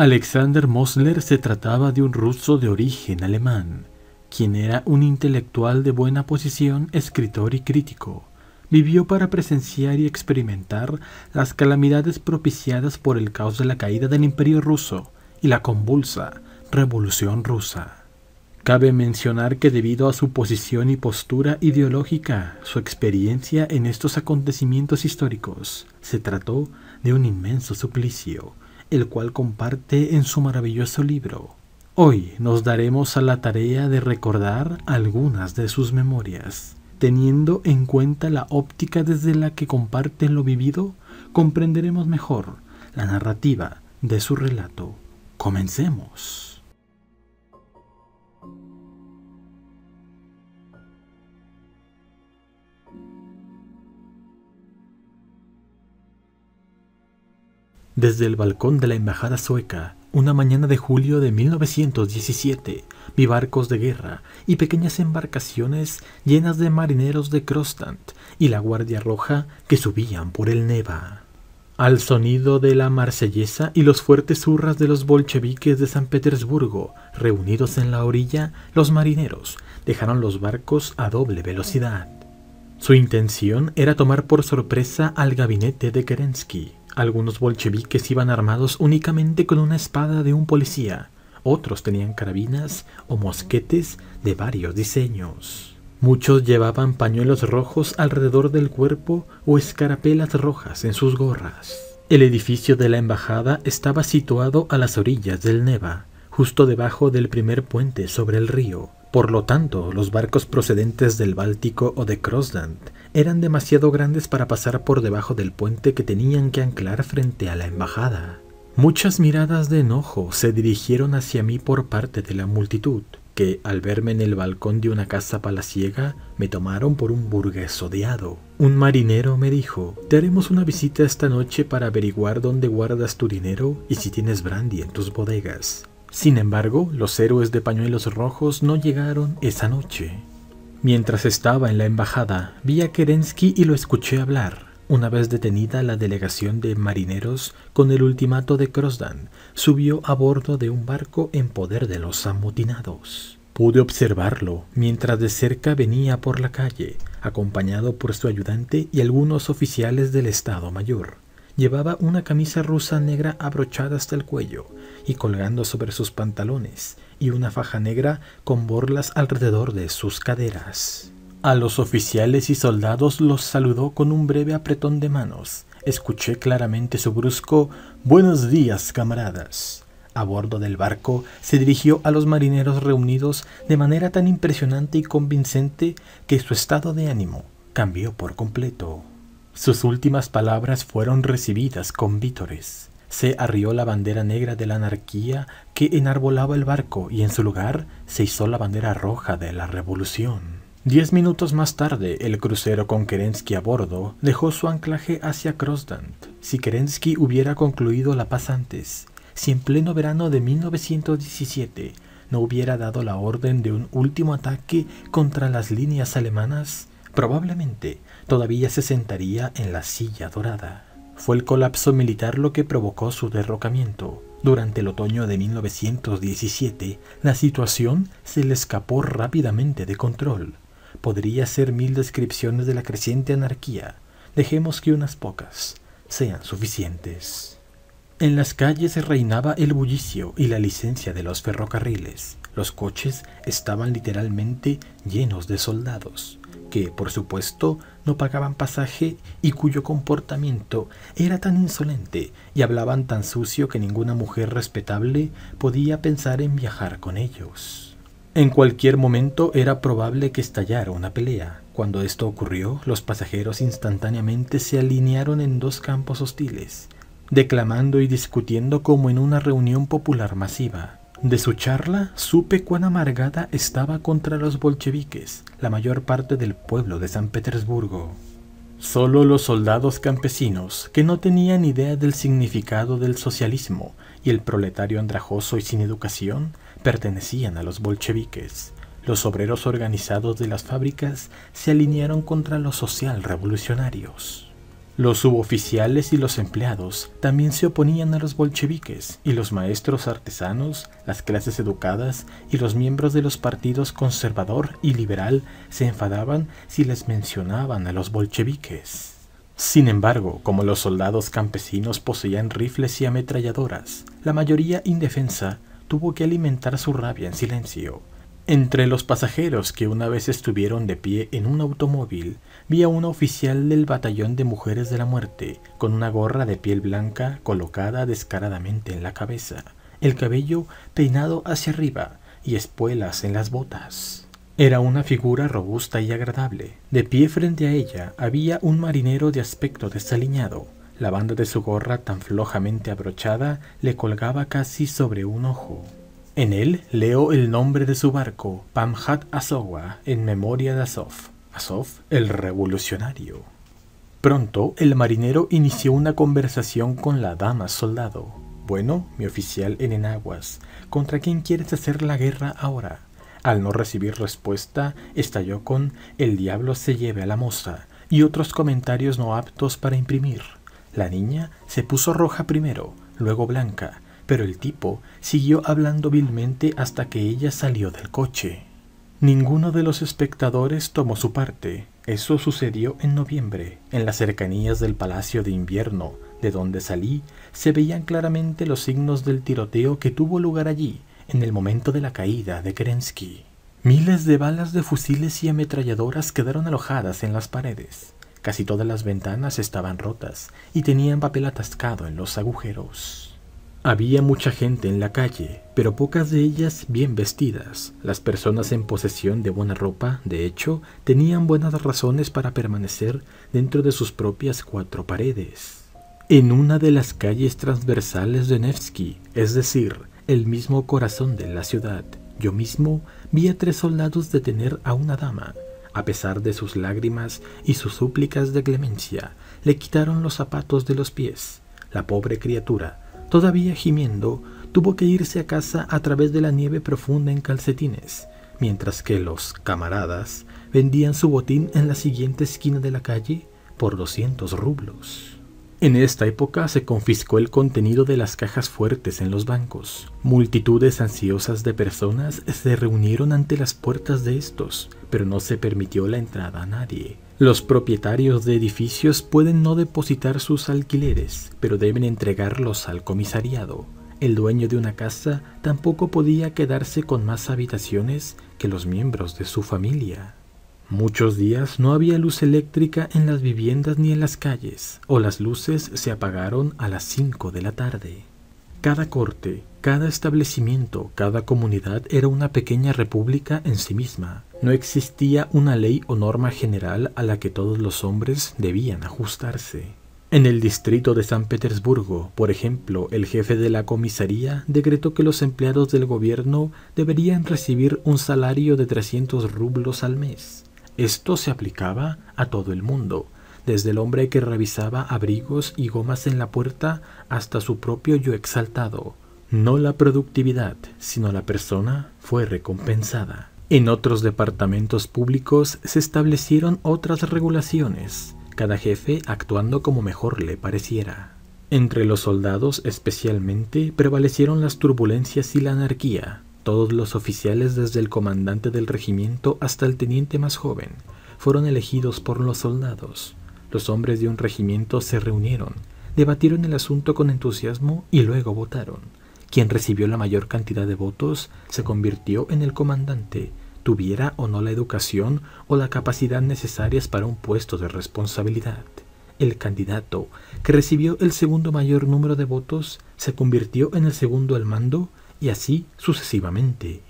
Alexander Mosler se trataba de un ruso de origen alemán, quien era un intelectual de buena posición, escritor y crítico. Vivió para presenciar y experimentar las calamidades propiciadas por el caos de la caída del imperio ruso y la convulsa revolución rusa. Cabe mencionar que debido a su posición y postura ideológica, su experiencia en estos acontecimientos históricos, se trató de un inmenso suplicio el cual comparte en su maravilloso libro. Hoy nos daremos a la tarea de recordar algunas de sus memorias, teniendo en cuenta la óptica desde la que comparten lo vivido, comprenderemos mejor la narrativa de su relato. Comencemos. Desde el balcón de la Embajada Sueca, una mañana de julio de 1917, vi barcos de guerra y pequeñas embarcaciones llenas de marineros de Kronstadt y la Guardia Roja que subían por el Neva. Al sonido de la marsellesa y los fuertes hurras de los bolcheviques de San Petersburgo, reunidos en la orilla, los marineros dejaron los barcos a doble velocidad. Su intención era tomar por sorpresa al gabinete de Kerensky, algunos bolcheviques iban armados únicamente con una espada de un policía, otros tenían carabinas o mosquetes de varios diseños. Muchos llevaban pañuelos rojos alrededor del cuerpo o escarapelas rojas en sus gorras. El edificio de la embajada estaba situado a las orillas del Neva, justo debajo del primer puente sobre el río. Por lo tanto, los barcos procedentes del Báltico o de Crossland eran demasiado grandes para pasar por debajo del puente que tenían que anclar frente a la embajada. Muchas miradas de enojo se dirigieron hacia mí por parte de la multitud, que al verme en el balcón de una casa palaciega me tomaron por un burgués odiado. Un marinero me dijo, te haremos una visita esta noche para averiguar dónde guardas tu dinero y si tienes brandy en tus bodegas. Sin embargo, los héroes de pañuelos rojos no llegaron esa noche. Mientras estaba en la embajada, vi a Kerensky y lo escuché hablar. Una vez detenida la delegación de marineros con el ultimato de Crosdan, subió a bordo de un barco en poder de los amotinados. Pude observarlo mientras de cerca venía por la calle, acompañado por su ayudante y algunos oficiales del Estado Mayor. Llevaba una camisa rusa negra abrochada hasta el cuello y colgando sobre sus pantalones, y una faja negra con borlas alrededor de sus caderas. A los oficiales y soldados los saludó con un breve apretón de manos. Escuché claramente su brusco Buenos días, camaradas. A bordo del barco se dirigió a los marineros reunidos de manera tan impresionante y convincente que su estado de ánimo cambió por completo. Sus últimas palabras fueron recibidas con vítores. Se arrió la bandera negra de la anarquía que enarbolaba el barco y en su lugar se izó la bandera roja de la revolución. Diez minutos más tarde, el crucero con Kerensky a bordo dejó su anclaje hacia Krosdant. Si Kerensky hubiera concluido la paz antes, si en pleno verano de 1917 no hubiera dado la orden de un último ataque contra las líneas alemanas, Probablemente todavía se sentaría en la silla dorada. Fue el colapso militar lo que provocó su derrocamiento. Durante el otoño de 1917, la situación se le escapó rápidamente de control. Podría ser mil descripciones de la creciente anarquía. Dejemos que unas pocas sean suficientes. En las calles reinaba el bullicio y la licencia de los ferrocarriles. Los coches estaban literalmente llenos de soldados, que por supuesto no pagaban pasaje y cuyo comportamiento era tan insolente y hablaban tan sucio que ninguna mujer respetable podía pensar en viajar con ellos. En cualquier momento era probable que estallara una pelea. Cuando esto ocurrió, los pasajeros instantáneamente se alinearon en dos campos hostiles, declamando y discutiendo como en una reunión popular masiva. De su charla supe cuán amargada estaba contra los bolcheviques la mayor parte del pueblo de San Petersburgo. Solo los soldados campesinos, que no tenían idea del significado del socialismo, y el proletario andrajoso y sin educación, pertenecían a los bolcheviques. Los obreros organizados de las fábricas se alinearon contra los social revolucionarios. Los suboficiales y los empleados también se oponían a los bolcheviques, y los maestros artesanos, las clases educadas y los miembros de los partidos conservador y liberal se enfadaban si les mencionaban a los bolcheviques. Sin embargo, como los soldados campesinos poseían rifles y ametralladoras, la mayoría indefensa tuvo que alimentar su rabia en silencio, entre los pasajeros que una vez estuvieron de pie en un automóvil, vi a una oficial del Batallón de Mujeres de la Muerte, con una gorra de piel blanca colocada descaradamente en la cabeza, el cabello peinado hacia arriba y espuelas en las botas. Era una figura robusta y agradable. De pie frente a ella había un marinero de aspecto desaliñado. La banda de su gorra tan flojamente abrochada le colgaba casi sobre un ojo. En él leo el nombre de su barco, Pamhat Azowa, en memoria de Azov, Azov el revolucionario. Pronto el marinero inició una conversación con la dama soldado. Bueno, mi oficial en enaguas, ¿contra quién quieres hacer la guerra ahora? Al no recibir respuesta, estalló con El diablo se lleve a la moza y otros comentarios no aptos para imprimir. La niña se puso roja primero, luego blanca, pero el tipo siguió hablando vilmente hasta que ella salió del coche. Ninguno de los espectadores tomó su parte. Eso sucedió en noviembre, en las cercanías del Palacio de Invierno, de donde salí, se veían claramente los signos del tiroteo que tuvo lugar allí en el momento de la caída de Kerensky. Miles de balas de fusiles y ametralladoras quedaron alojadas en las paredes. Casi todas las ventanas estaban rotas y tenían papel atascado en los agujeros. Había mucha gente en la calle, pero pocas de ellas bien vestidas. Las personas en posesión de buena ropa, de hecho, tenían buenas razones para permanecer dentro de sus propias cuatro paredes. En una de las calles transversales de Nevsky, es decir, el mismo corazón de la ciudad, yo mismo vi a tres soldados detener a una dama. A pesar de sus lágrimas y sus súplicas de clemencia, le quitaron los zapatos de los pies. La pobre criatura Todavía gimiendo, tuvo que irse a casa a través de la nieve profunda en calcetines, mientras que los camaradas vendían su botín en la siguiente esquina de la calle por 200 rublos. En esta época se confiscó el contenido de las cajas fuertes en los bancos. Multitudes ansiosas de personas se reunieron ante las puertas de estos, pero no se permitió la entrada a nadie. Los propietarios de edificios pueden no depositar sus alquileres, pero deben entregarlos al comisariado. El dueño de una casa tampoco podía quedarse con más habitaciones que los miembros de su familia. Muchos días no había luz eléctrica en las viviendas ni en las calles, o las luces se apagaron a las 5 de la tarde. Cada corte, cada establecimiento, cada comunidad era una pequeña república en sí misma. No existía una ley o norma general a la que todos los hombres debían ajustarse. En el distrito de San Petersburgo, por ejemplo, el jefe de la comisaría decretó que los empleados del gobierno deberían recibir un salario de 300 rublos al mes. Esto se aplicaba a todo el mundo, desde el hombre que revisaba abrigos y gomas en la puerta hasta su propio yo exaltado. No la productividad, sino la persona fue recompensada. En otros departamentos públicos se establecieron otras regulaciones, cada jefe actuando como mejor le pareciera. Entre los soldados especialmente prevalecieron las turbulencias y la anarquía. Todos los oficiales desde el comandante del regimiento hasta el teniente más joven fueron elegidos por los soldados. Los hombres de un regimiento se reunieron, debatieron el asunto con entusiasmo y luego votaron. Quien recibió la mayor cantidad de votos se convirtió en el comandante, tuviera o no la educación o la capacidad necesarias para un puesto de responsabilidad. El candidato que recibió el segundo mayor número de votos se convirtió en el segundo al mando y así sucesivamente.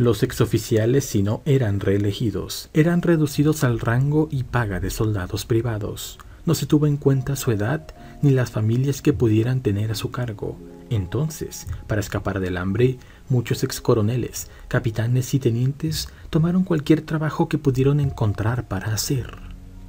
Los exoficiales, si no eran reelegidos, eran reducidos al rango y paga de soldados privados. No se tuvo en cuenta su edad ni las familias que pudieran tener a su cargo. Entonces, para escapar del hambre, muchos excoroneles, capitanes y tenientes tomaron cualquier trabajo que pudieron encontrar para hacer.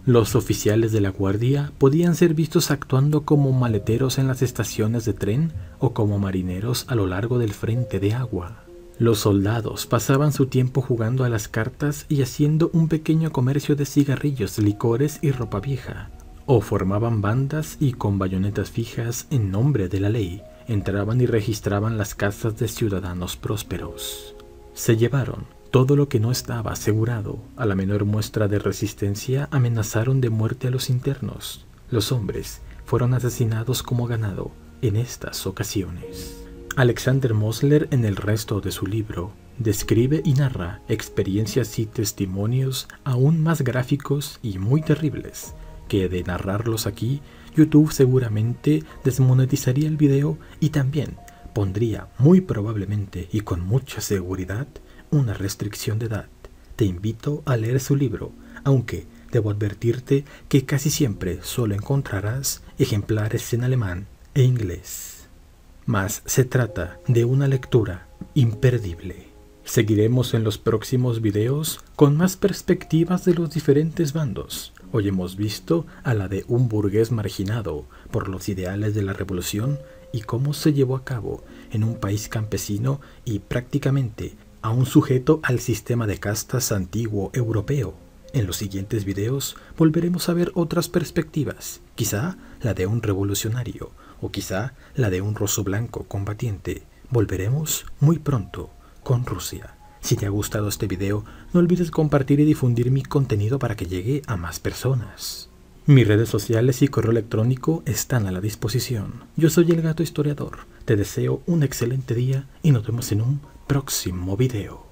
Los oficiales de la guardia podían ser vistos actuando como maleteros en las estaciones de tren o como marineros a lo largo del frente de agua. Los soldados pasaban su tiempo jugando a las cartas y haciendo un pequeño comercio de cigarrillos, licores y ropa vieja, o formaban bandas y con bayonetas fijas en nombre de la ley entraban y registraban las casas de ciudadanos prósperos. Se llevaron todo lo que no estaba asegurado. A la menor muestra de resistencia amenazaron de muerte a los internos. Los hombres fueron asesinados como ganado en estas ocasiones. Alexander Mosler en el resto de su libro describe y narra experiencias y testimonios aún más gráficos y muy terribles, que de narrarlos aquí, YouTube seguramente desmonetizaría el video y también pondría muy probablemente y con mucha seguridad una restricción de edad. Te invito a leer su libro, aunque debo advertirte que casi siempre solo encontrarás ejemplares en alemán e inglés mas se trata de una lectura imperdible. Seguiremos en los próximos videos con más perspectivas de los diferentes bandos. Hoy hemos visto a la de un burgués marginado por los ideales de la revolución y cómo se llevó a cabo en un país campesino y prácticamente a un sujeto al sistema de castas antiguo europeo. En los siguientes videos volveremos a ver otras perspectivas, quizá la de un revolucionario o quizá la de un roso blanco combatiente. Volveremos muy pronto con Rusia. Si te ha gustado este video, no olvides compartir y difundir mi contenido para que llegue a más personas. Mis redes sociales y correo electrónico están a la disposición. Yo soy el gato historiador, te deseo un excelente día y nos vemos en un próximo video.